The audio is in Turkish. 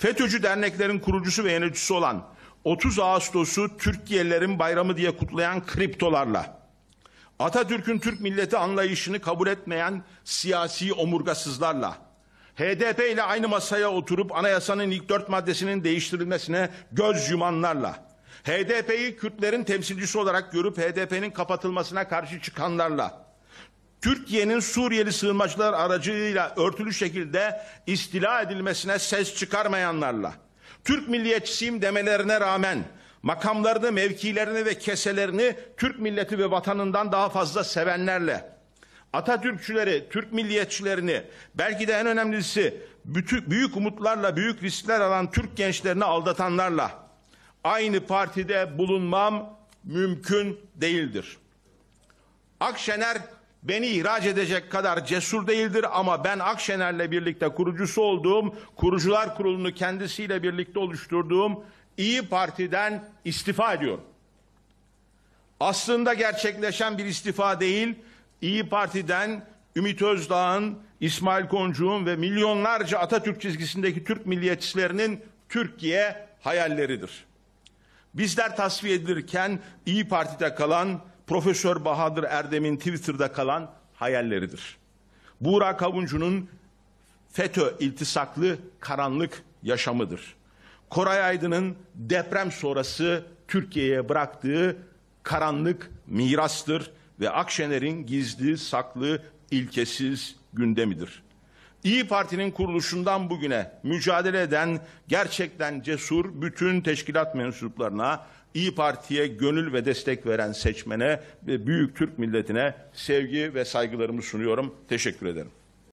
FETÖ'cü derneklerin kurucusu ve yöneticisi olan 30 Ağustos'u Türkiye'lerin bayramı diye kutlayan kriptolarla, Atatürk'ün Türk milleti anlayışını kabul etmeyen siyasi omurgasızlarla, HDP ile aynı masaya oturup anayasanın ilk dört maddesinin değiştirilmesine göz yumanlarla, HDP'yi Kürtlerin temsilcisi olarak görüp HDP'nin kapatılmasına karşı çıkanlarla, Türkiye'nin Suriyeli sığınmacılar aracıyla örtülü şekilde istila edilmesine ses çıkarmayanlarla, Türk milliyetçisiyim demelerine rağmen makamlarını, mevkilerini ve keselerini Türk milleti ve vatanından daha fazla sevenlerle, Atatürkçüleri, Türk milliyetçilerini, belki de en önemlisi büyük umutlarla büyük riskler alan Türk gençlerini aldatanlarla aynı partide bulunmam mümkün değildir. Akşener Beni ihraç edecek kadar cesur değildir ama ben Akşener'le birlikte kurucusu olduğum, kurucular kurulunu kendisiyle birlikte oluşturduğum İyi Parti'den istifa ediyorum. Aslında gerçekleşen bir istifa değil, İyi Parti'den Ümit Özdağ'ın, İsmail Koncuğ'un ve milyonlarca Atatürk çizgisindeki Türk milliyetçilerinin Türkiye hayalleridir. Bizler tasfiye edilirken İyi Parti'de kalan Profesör Bahadır Erdem'in Twitter'da kalan hayalleridir. Burak Avuncun'un FETÖ iltisaklı karanlık yaşamıdır. Koray Aydın'ın deprem sonrası Türkiye'ye bıraktığı karanlık mirastır ve Akşener'in gizli, saklı, ilkesiz gündemidir. İyi Parti'nin kuruluşundan bugüne mücadele eden gerçekten cesur bütün teşkilat mensuplarına İyi Parti'ye gönül ve destek veren seçmene ve büyük Türk milletine sevgi ve saygılarımı sunuyorum. Teşekkür ederim.